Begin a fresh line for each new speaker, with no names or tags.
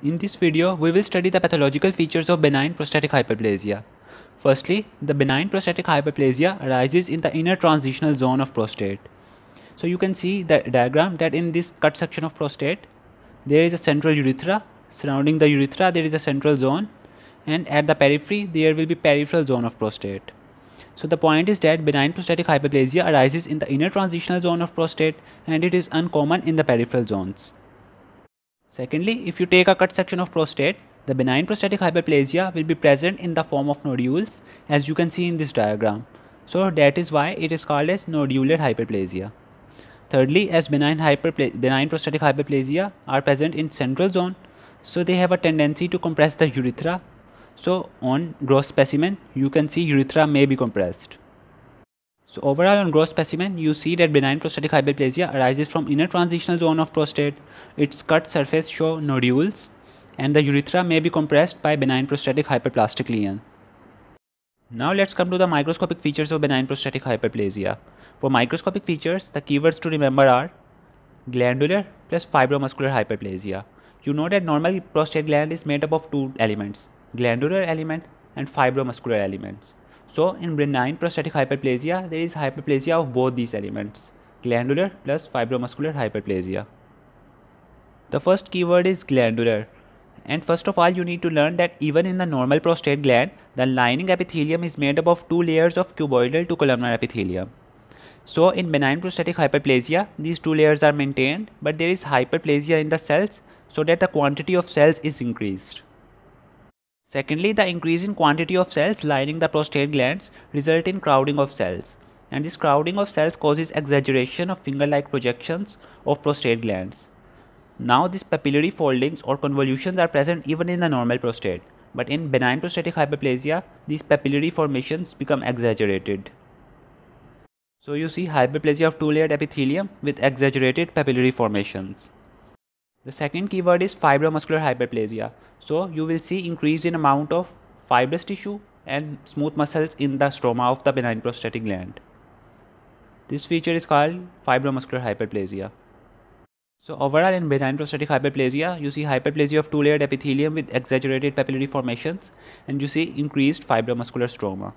In this video, we will study the pathological features of benign prostatic hyperplasia. Firstly, the benign prostatic hyperplasia arises in the inner transitional zone of prostate. So you can see the diagram that in this cut section of prostate, there is a central urethra. Surrounding the urethra, there is a central zone. And at the periphery, there will be peripheral zone of prostate. So the point is that benign prostatic hyperplasia arises in the inner transitional zone of prostate and it is uncommon in the peripheral zones. Secondly, if you take a cut section of prostate, the benign prostatic hyperplasia will be present in the form of nodules as you can see in this diagram. So that is why it is called as nodular hyperplasia. Thirdly, as benign, benign prostatic hyperplasia are present in central zone, so they have a tendency to compress the urethra. So on gross specimen, you can see urethra may be compressed. So overall on gross specimen, you see that benign prostatic hyperplasia arises from inner transitional zone of prostate, its cut surface show nodules, and the urethra may be compressed by benign prostatic hyperplastic lesion. Now let's come to the microscopic features of benign prostatic hyperplasia. For microscopic features, the keywords to remember are glandular plus fibromuscular hyperplasia. You know that normal prostate gland is made up of two elements, glandular element and fibromuscular elements. So in benign prostatic hyperplasia, there is hyperplasia of both these elements, glandular plus fibromuscular hyperplasia. The first keyword is glandular. And first of all, you need to learn that even in the normal prostate gland, the lining epithelium is made up of two layers of cuboidal to columnar epithelium. So in benign prostatic hyperplasia, these two layers are maintained, but there is hyperplasia in the cells so that the quantity of cells is increased. Secondly, the increase in quantity of cells lining the prostate glands result in crowding of cells and this crowding of cells causes exaggeration of finger-like projections of prostate glands. Now these papillary foldings or convolutions are present even in the normal prostate but in benign prostatic hyperplasia these papillary formations become exaggerated. So you see hyperplasia of two-layered epithelium with exaggerated papillary formations. The second keyword is fibromuscular hyperplasia. So you will see increase in amount of fibrous tissue and smooth muscles in the stroma of the benign prostatic gland. This feature is called fibromuscular hyperplasia. So overall in benign prostatic hyperplasia, you see hyperplasia of two-layered epithelium with exaggerated papillary formations and you see increased fibromuscular stroma.